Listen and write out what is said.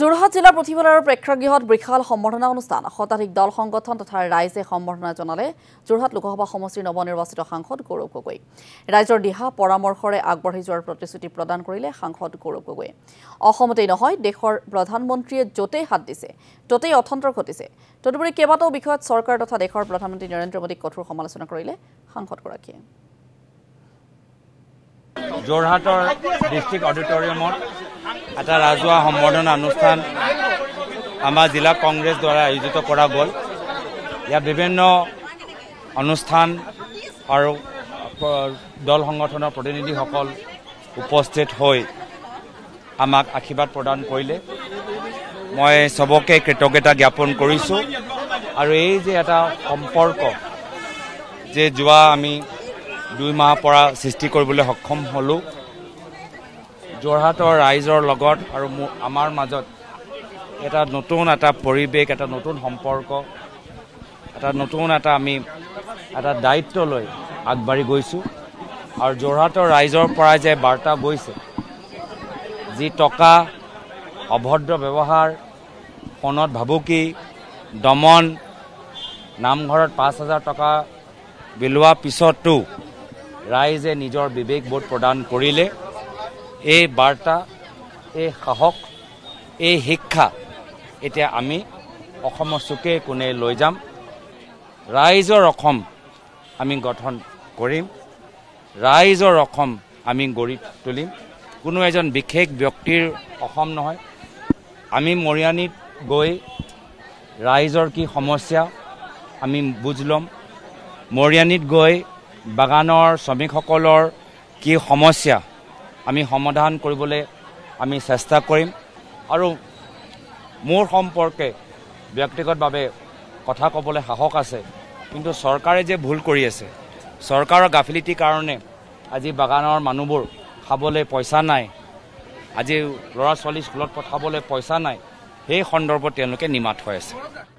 যোৰহাট জিলাৰ পুথিভঁৰালৰ প্ৰেক্ষাগৃহত বৃহাল সম্বৰ্ধনা অনুষ্ঠান শতাধিক দল সংগঠন তথা ৰাইজে সম্বৰ্ধনা জনালে যোৰহাট লোকসভা সমষ্টিৰ নৱনিৰ্বাচিত সাংসদ গৌৰৱ গগৈ ৰাইজৰ দিহা পৰামৰ্শৰে আগবাঢ়ি যোৱাৰ প্ৰতিশ্ৰুতি প্ৰদান কৰিলে সাংসদ গৌৰৱ গগৈ অসমতেই নহয় দেশৰ প্ৰধানমন্ত্ৰীয়ে য'তেই হাত দিছে ত'তেই অথন্তৰ ঘটিছে তদুপৰি কেইবাটাও বিষয়ত চৰকাৰ তথা দেশৰ প্ৰধানমন্ত্ৰী নৰেন্দ্ৰ মোদীক কঠোৰ সমালোচনা কৰিলে সাংসদগৰাকীয়ে যোৰহাটৰ ডিষ্ট্ৰিক্ট অডিটৰিয়ামত এটা ৰাজহুৱা সম্বৰ্ধনা অনুষ্ঠান আমাৰ জিলা কংগ্ৰেছ দ্বাৰা আয়োজিত কৰা গ'ল ইয়াত বিভিন্ন অনুষ্ঠান আৰু দল সংগঠনৰ প্ৰতিনিধিসকল উপস্থিত হৈ আমাক আশীৰ্বাদ প্ৰদান কৰিলে মই চবকে কৃতজ্ঞতা জ্ঞাপন কৰিছোঁ আৰু এই যে এটা সম্পৰ্ক যে যোৱা আমি দুই মাহৰ পৰা সৃষ্টি কৰিবলৈ সক্ষম হ'লোঁ যোৰহাটৰ ৰাইজৰ লগত আৰু মোৰ আমাৰ মাজত এটা নতুন এটা পৰিৱেশ এটা নতুন সম্পৰ্ক এটা নতুন এটা আমি এটা দায়িত্ব লৈ আগবাঢ়ি গৈছোঁ আৰু যোৰহাটৰ ৰাইজৰ পৰাই যে বাৰ্তা গৈছে যি টকা অভদ্ৰ ব্যৱহাৰ ফোনত ভাবুকি দমন নামঘৰত পাঁচ হাজাৰ টকা বিলোৱা পিছতো ৰাইজে নিজৰ বিবেকবোধ প্ৰদান কৰিলে এই বাৰ্তা এই সাহস এই শিক্ষা এতিয়া আমি অসমৰ চুকে কোণে লৈ যাম ৰাইজৰ অসম আমি গঠন কৰিম ৰাইজৰ অসম আমি গঢ়ি তুলিম কোনো এজন বিশেষ ব্যক্তিৰ অসম নহয় আমি মৰিয়ানীত গৈ ৰাইজৰ কি সমস্যা আমি বুজ ল'ম মৰিয়ানীত গৈ বাগানৰ শ্ৰমিকসকলৰ কি সমস্যা আমি সমাধান কৰিবলৈ আমি চেষ্টা কৰিম আৰু মোৰ সম্পৰ্কে ব্যক্তিগতভাৱে কথা ক'বলৈ সাহস আছে কিন্তু চৰকাৰে যে ভুল কৰি আছে চৰকাৰৰ গাফিলিটিৰ কাৰণে আজি বাগানৰ মানুহবোৰ খাবলৈ পইচা নাই আজি ল'ৰা ছোৱালী স্কুলত পঠাবলৈ পইচা নাই সেই সন্দৰ্ভত তেওঁলোকে নিমাত হৈ আছে